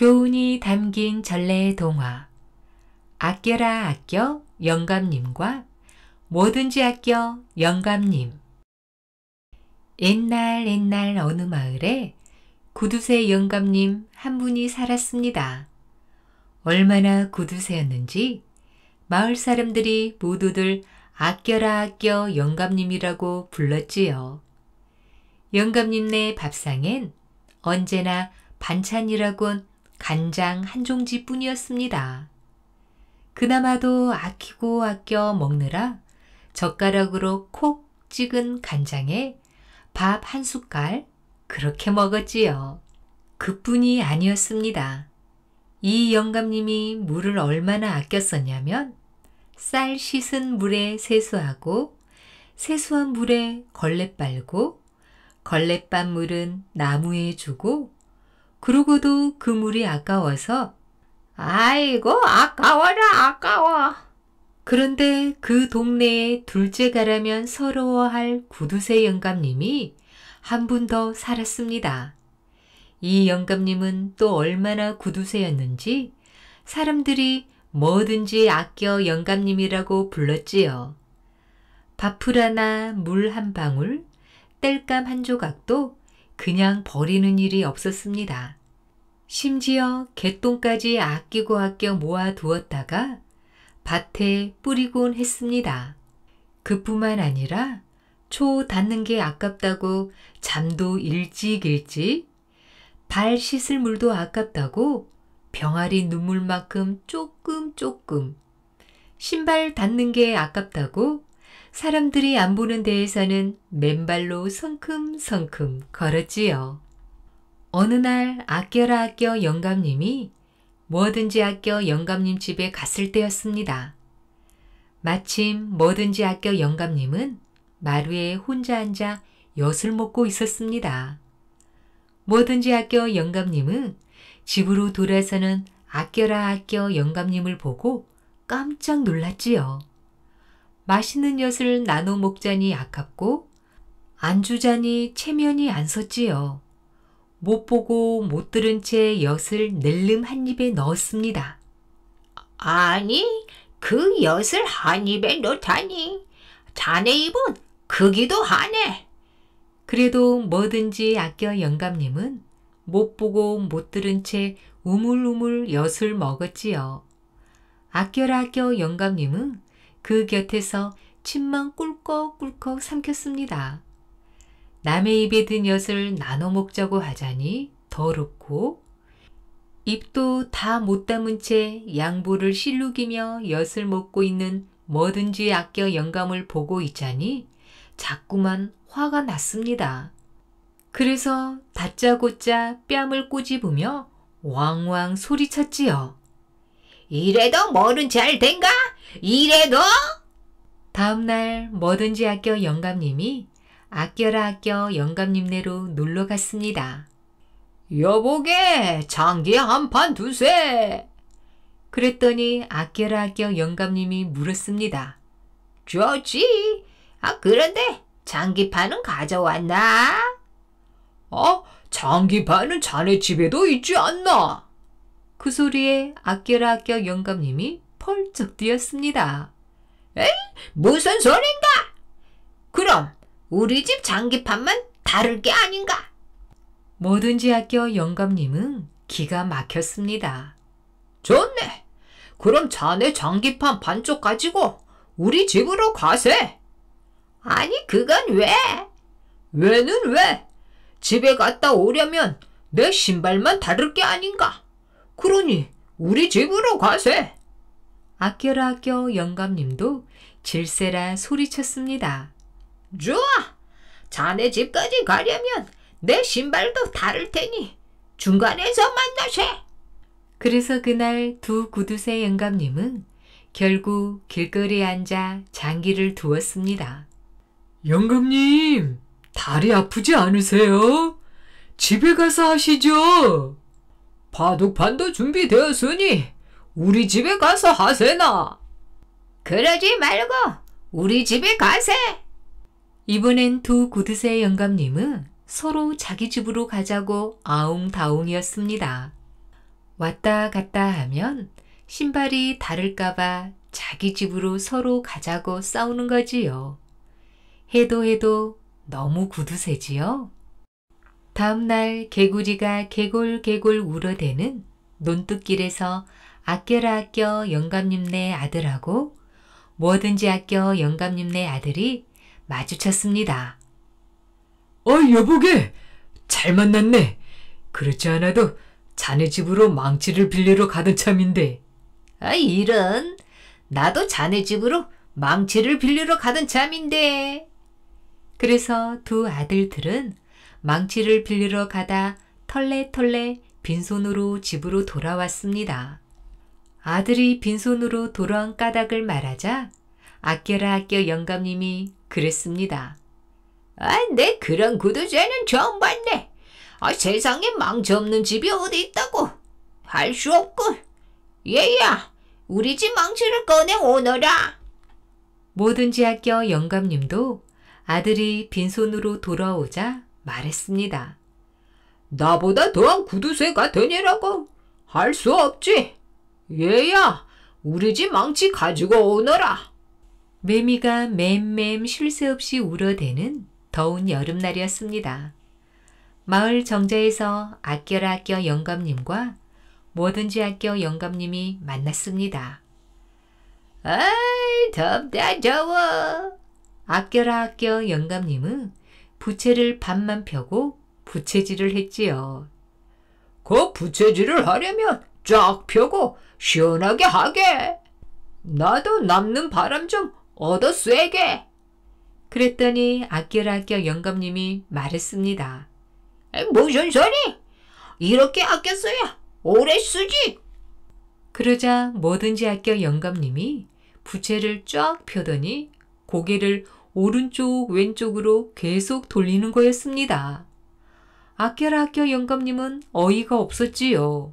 교훈이 담긴 전래의 동화 아껴라 아껴 영감님과 뭐든지 아껴 영감님 옛날 옛날 어느 마을에 구두쇠 영감님 한 분이 살았습니다. 얼마나 구두쇠였는지 마을 사람들이 모두들 아껴라 아껴 영감님이라고 불렀지요. 영감님네 밥상엔 언제나 반찬이라곤 간장 한 종지 뿐이었습니다. 그나마도 아끼고 아껴 먹느라 젓가락으로 콕 찍은 간장에 밥 한 숟갈 그렇게 먹었지요. 그뿐이 아니었습니다. 이 영감님이 물을 얼마나 아꼈었냐면 쌀 씻은 물에 세수하고 세수한 물에 걸레 빨고 걸레 빤 물은 나무에 주고 그러고도 그 물이 아까워서 아이고 아까워라 아까워. 그런데 그동네에 둘째가라면 서러워할 구두쇠 영감님이 한 분 더 살았습니다. 이 영감님은 또 얼마나 구두쇠였는지 사람들이 뭐든지 아껴 영감님이라고 불렀지요. 밥풀 하나, 물 한 방울, 땔감 한 조각도 그냥 버리는 일이 없었습니다. 심지어 개똥까지 아끼고 아껴 모아 두었다가 밭에 뿌리곤 했습니다. 그뿐만 아니라 초 닿는 게 아깝다고 잠도 일찍 일찍 발 씻을 물도 아깝다고 병아리 눈물만큼 조금 조금 신발 닿는 게 아깝다고 사람들이 안 보는 데에서는 맨발로 성큼성큼 걸었지요. 어느 날 아껴라 아껴 영감님이 뭐든지 아껴 영감님 집에 갔을 때였습니다. 마침 뭐든지 아껴 영감님은 마루에 혼자 앉아 엿을 먹고 있었습니다. 뭐든지 아껴 영감님은 집으로 돌아서는 아껴라 아껴 영감님을 보고 깜짝 놀랐지요. 맛있는 엿을 나눠 먹자니 아깝고 안 주자니 체면이 안 섰지요. 못 보고 못 들은 채 엿을 낼름 한 입에 넣었습니다. 아니, 그 엿을 한 입에 넣다니. 자네 입은 크기도 하네. 그래도 뭐든지 아껴 영감님은 못 보고 못 들은 채 우물우물 엿을 먹었지요. 아껴라 아껴 영감님은 그 곁에서 침만 꿀꺽꿀꺽 삼켰습니다. 남의 입에 든 엿을 나눠 먹자고 하자니 더럽고 입도 다 못 담은 채 양보를 실룩이며 엿을 먹고 있는 뭐든지 아껴 영감을 보고 있자니 자꾸만 화가 났습니다. 그래서 다짜고짜 뺨을 꼬집으며 왕왕 소리쳤지요. 이래도 뭐른 잘 된가? 이래도? 다음날 뭐든지 아껴 영감님이 아껴라 아껴 영감님네로 놀러 갔습니다. 여보게 장기 한판 두세. 그랬더니 아껴라 아껴 영감님이 물었습니다. 좋지. 아 그런데 장기판은 가져왔나? 어? 장기판은 자네 집에도 있지 않나? 그 소리에 아껴라 아껴 영감님이 펄쩍 뛰었습니다. 에이, 무슨 소린가? 그럼 우리 집 장기판만 다를 게 아닌가? 뭐든지 아껴 영감님은 기가 막혔습니다. 좋네. 그럼 자네 장기판 반쪽 가지고 우리 집으로 가세. 아니, 그건 왜? 왜는 왜? 집에 갔다 오려면 내 신발만 다를 게 아닌가? 그러니 우리 집으로 가세. 아껴라 껴 영감님도 질세라 소리쳤습니다. 좋아! 자네 집까지 가려면 내 신발도 다를 테니 중간에서 만나세. 그래서 그날 두 구두쇠 영감님은 결국 길거리에 앉아 장기를 두었습니다. 영감님, 다리 아프지 않으세요? 집에 가서 하시죠. 바둑판도 준비되었으니 우리 집에 가서 하세나. 그러지 말고 우리 집에 가세. 이번엔 두구두세 영감님은 서로 자기 집으로 가자고 아웅다웅이었습니다. 왔다 갔다 하면 신발이 다를까봐 자기 집으로 서로 가자고 싸우는 거지요. 해도 해도 너무 구두쇠지요. 다음날 개구리가 개골개골 울어대는 논뚝길에서 아껴라 아껴 영감님네 아들하고 뭐든지 아껴 영감님네 아들이 마주쳤습니다. 어 여보게 잘 만났네. 그렇지 않아도 자네 집으로 망치를 빌리러 가던 참인데. 아 이런 나도 자네 집으로 망치를 빌리러 가던 참인데. 그래서 두 아들들은 망치를 빌리러 가다 털레털레 빈손으로 집으로 돌아왔습니다. 아들이 빈손으로 돌아온 까닭을 말하자 아껴라 아껴 영감님이 그랬습니다. 아, 내 그런 구두쇠는 처음 봤네. 아, 세상에 망치 없는 집이 어디 있다고. 할 수 없군. 얘야, 우리 집 망치를 꺼내 오너라. 뭐든지 아껴 영감님도 아들이 빈손으로 돌아오자 말했습니다. 나보다 더한 구두쇠가 되니라고 할 수 없지. 얘야, 우리 집 망치 가지고 오너라. 매미가 맴맴 쉴새 없이 울어대는 더운 여름날이었습니다. 마을 정자에서 아껴라 아껴 영감님과 뭐든지 아껴 영감님이 만났습니다. 아이, 덥다, 더워. 아껴라 아껴 영감님은 부채를 반만 펴고 부채질을 했지요. 그 부채질을 하려면 쫙 펴고 시원하게 하게. 나도 남는 바람 좀 얻어 쐬게. 그랬더니 아껴라껴 영감님이 말했습니다. 무슨 소리? 이렇게 아껴 써야 오래 쓰지. 그러자 뭐든지 아껴 영감님이 부채를 쫙 펴더니 고개를 오른쪽 왼쪽으로 계속 돌리는 거였습니다. 아껴라 껴 영감님은 어이가 없었지요.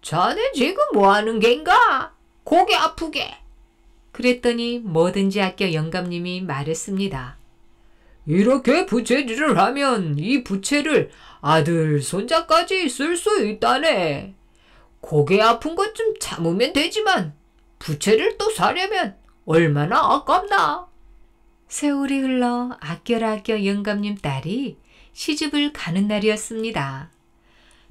자네 지금 뭐 하는 겐가? 고개 아프게. 그랬더니 뭐든지 아껴 영감님이 말했습니다. 이렇게 부채질을 하면 이 부채를 아들 손자까지 쓸 수 있다네. 고개 아픈 것 좀 참으면 되지만 부채를 또 사려면 얼마나 아깝나. 세월이 흘러 아껴라 껴 영감님 딸이 시집을 가는 날이었습니다.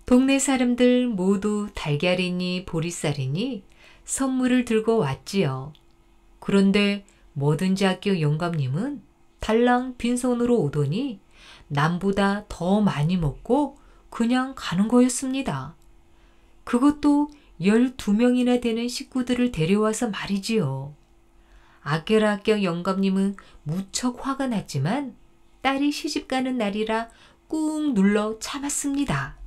동네 사람들 모두 달걀이니 보리쌀이니 선물을 들고 왔지요. 그런데 뭐든지 아껴 영감님은 달랑 빈손으로 오더니 남보다 더 많이 먹고 그냥 가는 거였습니다. 그것도 12명이나 되는 식구들을 데려와서 말이지요. 아껴라껴 영감님은 무척 화가 났지만 딸이 시집가는 날이라 꾹 눌러 참았습니다.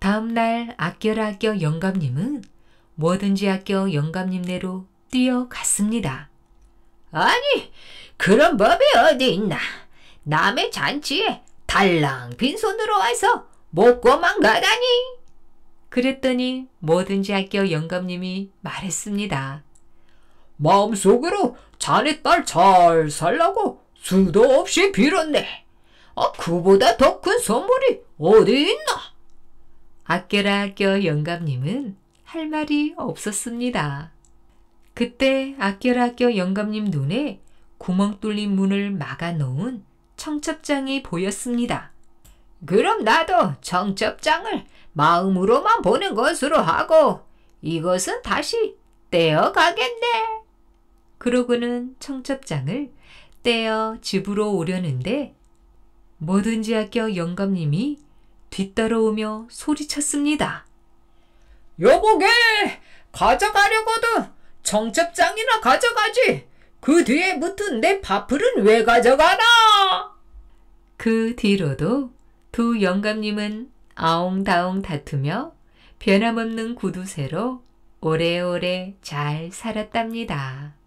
다음날 아껴라 아껴 영감님은 뭐든지 아껴 영감님네로 뛰어갔습니다. 아니 그런 법이 어디 있나 남의 잔치에 달랑 빈손으로 와서 먹고만 가다니 그랬더니 뭐든지 아껴 영감님이 말했습니다. 마음속으로 자네 딸 잘 살라고 수도 없이 빌었네. 아, 그보다 더 큰 선물이 어디 있나? 아껴라 아껴 영감님은 할 말이 없었습니다. 그때 아껴라 아껴 영감님 눈에 구멍 뚫린 문을 막아 놓은 청첩장이 보였습니다. 그럼 나도 청첩장을 마음으로만 보는 것으로 하고 이것은 다시 떼어 가겠네. 그러고는 청첩장을 떼어 집으로 오려는데 뭐든지 아껴 영감님이 뒤따라오며 소리쳤습니다. 여보게! 가져가려거든! 청첩장이나 가져가지! 그 뒤에 붙은 내 밥풀은 왜 가져가나? 그 뒤로도 두 영감님은 아웅다웅 다투며 변함없는 구두쇠로 오래오래 잘 살았답니다.